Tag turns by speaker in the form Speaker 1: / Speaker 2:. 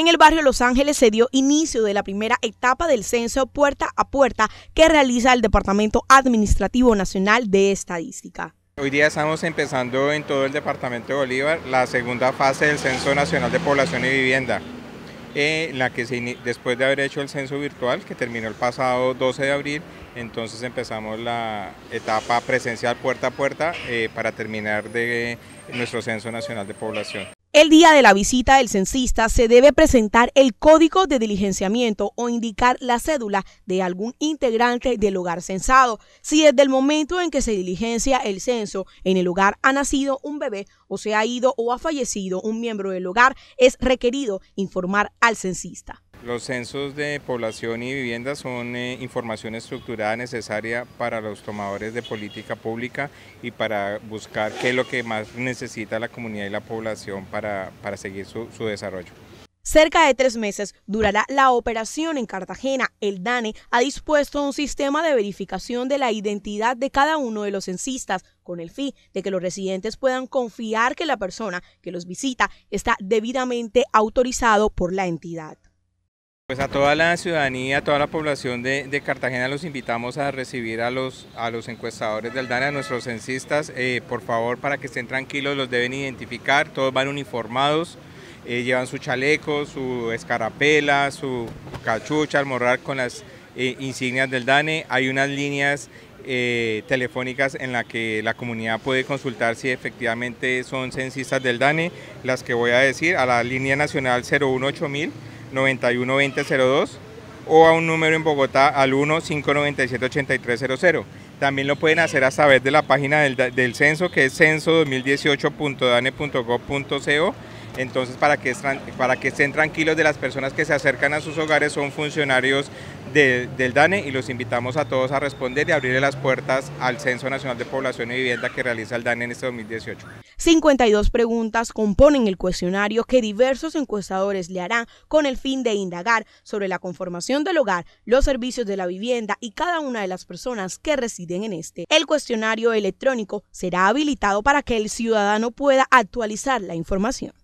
Speaker 1: En el barrio Los Ángeles se dio inicio de la primera etapa del censo puerta a puerta que realiza el Departamento Administrativo Nacional de Estadística.
Speaker 2: Hoy día estamos empezando en todo el departamento de Bolívar la segunda fase del Censo Nacional de Población y Vivienda, eh, en la que después de haber hecho el censo virtual, que terminó el pasado 12 de abril, entonces empezamos la etapa presencial puerta a puerta eh, para terminar de nuestro Censo Nacional de Población.
Speaker 1: El día de la visita del censista se debe presentar el código de diligenciamiento o indicar la cédula de algún integrante del hogar censado. Si desde el momento en que se diligencia el censo en el hogar ha nacido un bebé o se ha ido o ha fallecido un miembro del hogar, es requerido informar al censista.
Speaker 2: Los censos de población y vivienda son eh, información estructurada necesaria para los tomadores de política pública y para buscar qué es lo que más necesita la comunidad y la población para, seguir su, su desarrollo.
Speaker 1: Cerca de tres meses durará la operación en Cartagena. El DANE ha dispuesto un sistema de verificación de la identidad de cada uno de los censistas con el fin de que los residentes puedan confiar que la persona que los visita está debidamente autorizado por la entidad.
Speaker 2: Pues a toda la ciudadanía, a toda la población de, Cartagena los invitamos a recibir a los, encuestadores del DANE, a nuestros censistas, eh, por favor, para que estén tranquilos, los deben identificar, todos van uniformados, eh, llevan su chaleco, su escarapela, su cachucha, almorrar con las eh, insignias del DANE, hay unas líneas telefónicas en las que la comunidad puede consultar si efectivamente son censistas del DANE, las que voy a decir, a la línea nacional 018000, 912002 o a un número en Bogotá al 1-597-8300. También lo pueden hacer a través de la página del, censo que es censo2018.dane.gov.co. Entonces, para que, para que estén tranquilos de las personas que se acercan a sus hogares, son funcionarios del DANE y los invitamos a todos a responder y abrirle las puertas al Censo Nacional de Población y Vivienda que realiza el DANE en este 2018.
Speaker 1: 52 preguntas componen el cuestionario que diversos encuestadores le harán con el fin de indagar sobre la conformación del hogar, los servicios de la vivienda y cada una de las personas que residen en este. El cuestionario electrónico será habilitado para que el ciudadano pueda actualizar la información.